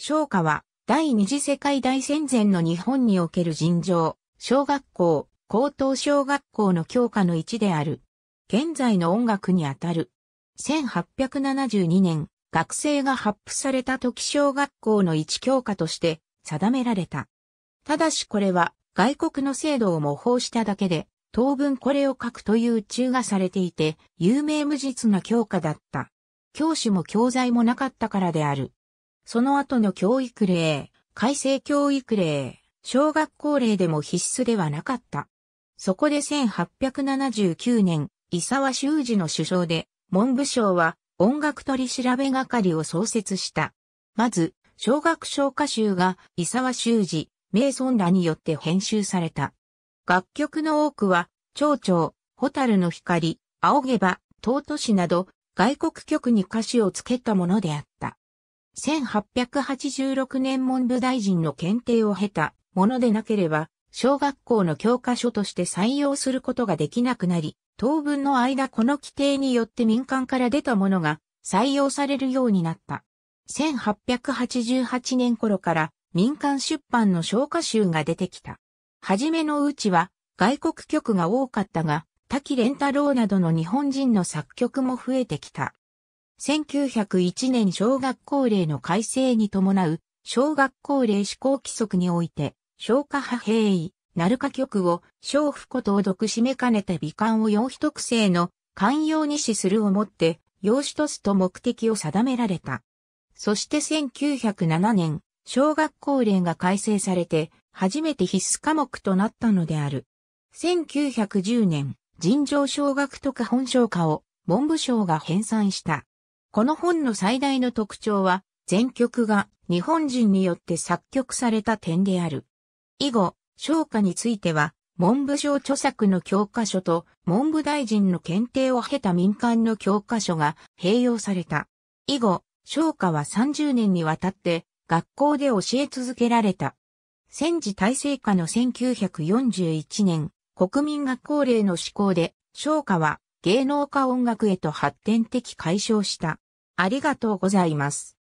商家は、第二次世界大戦前の日本における尋常、小学校、高等小学校の教科の一である。現在の音楽にあたる。1872年、学生が発布された時小学校の一教科として定められた。ただしこれは外国の制度を模倣しただけで、当分これを書くという注がされていて、有名無実な教科だった。教師も教材もなかったからである。その後の教育例、改正教育例、小学校例でも必須ではなかった。そこで1879年、伊沢修二の首相で、文部省は音楽取調べ係を創設した。まず、小学唱歌集が伊沢修二、名村らによって編集された。楽曲の多くは、蝶々、蛍の光、仰げば、尊氏など、外国曲に歌詞をつけたものであった。1886年文部大臣の検定を経たものでなければ、小学校の教科書として採用することができなくなり、当分の間この規定によって民間から出たものが採用されるようになった。1888年頃から民間出版の消化集が出てきた。はじめのうちは外国局が多かったが、滝連太郎などの日本人の作曲も増えてきた。1901年小学校令の改正に伴う、小学校令施行規則において、消化派兵易、鳴華局を、小不子と読しめかねた美観を洋秘特性の、寛容に死するをもって、用紙とすと目的を定められた。そして1907年、小学校令が改正されて、初めて必須科目となったのである。1910年、尋常小学特本省科を文部省が編纂した。この本の最大の特徴は、全曲が日本人によって作曲された点である。以後、昇華については、文部省著作の教科書と文部大臣の検定を経た民間の教科書が併用された。以後、昇華は30年にわたって学校で教え続けられた。戦時体制下の1941年、国民学校令の施行で、昇華は芸能化音楽へと発展的解消した。ありがとうございます。